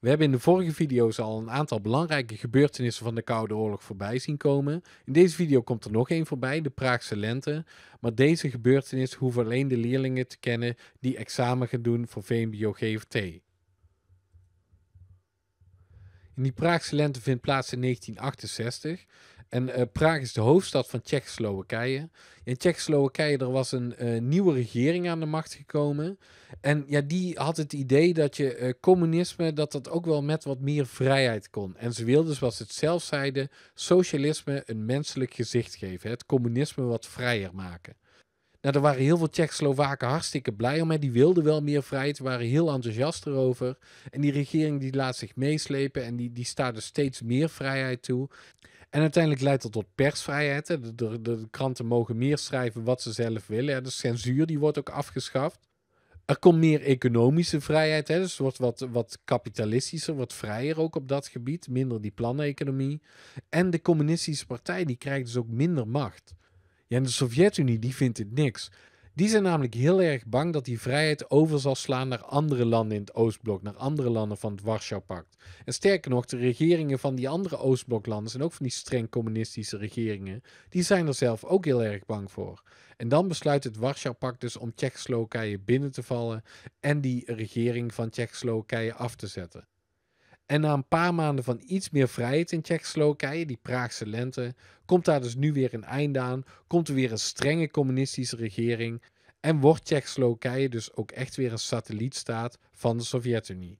We hebben in de vorige video's al een aantal belangrijke gebeurtenissen van de Koude Oorlog voorbij zien komen. In deze video komt er nog één voorbij, de Praagse Lente. Maar deze gebeurtenis hoeven alleen de leerlingen te kennen die examen gaan doen voor VMBO-GVT. In die Praagse lente vindt plaats in 1968. En eh, Praag is de hoofdstad van Tsjechoslowakije. In Tsjechoslowakije er was een eh, nieuwe regering aan de macht gekomen. En ja, die had het idee dat je eh, communisme, dat dat ook wel met wat meer vrijheid kon. En ze wilden, zoals ze het zelf zeiden, socialisme een menselijk gezicht geven. Het communisme wat vrijer maken. Nou, er waren heel veel tsjech hartstikke blij om. Hè. Die wilden wel meer vrijheid, waren heel enthousiast erover. En die regering die laat zich meeslepen en die, die staat er steeds meer vrijheid toe. En uiteindelijk leidt dat tot persvrijheid. De, de, de, kranten mogen meer schrijven wat ze zelf willen. De censuur die wordt ook afgeschaft. Er komt meer economische vrijheid. Hè. Dus het wordt wat, wat kapitalistischer, wat vrijer ook op dat gebied. Minder die planeconomie. En de communistische partij die krijgt dus ook minder macht. Ja, en de Sovjet-Unie die vindt dit niks. Die zijn namelijk heel erg bang dat die vrijheid over zal slaan naar andere landen in het Oostblok, naar andere landen van het Warschau-pact. En sterker nog, de regeringen van die andere Oostbloklanden en ook van die streng communistische regeringen. Die zijn er zelf ook heel erg bang voor. En dan besluit het Warschau-pact dus om Tsjechoslowakije binnen te vallen en die regering van Tsjechoslowakije af te zetten. En na een paar maanden van iets meer vrijheid in Tsjechoslowakije, die Praagse lente, komt daar dus nu weer een einde aan. Komt er weer een strenge communistische regering. En wordt Tsjechoslowakije dus ook echt weer een satellietstaat van de Sovjet-Unie.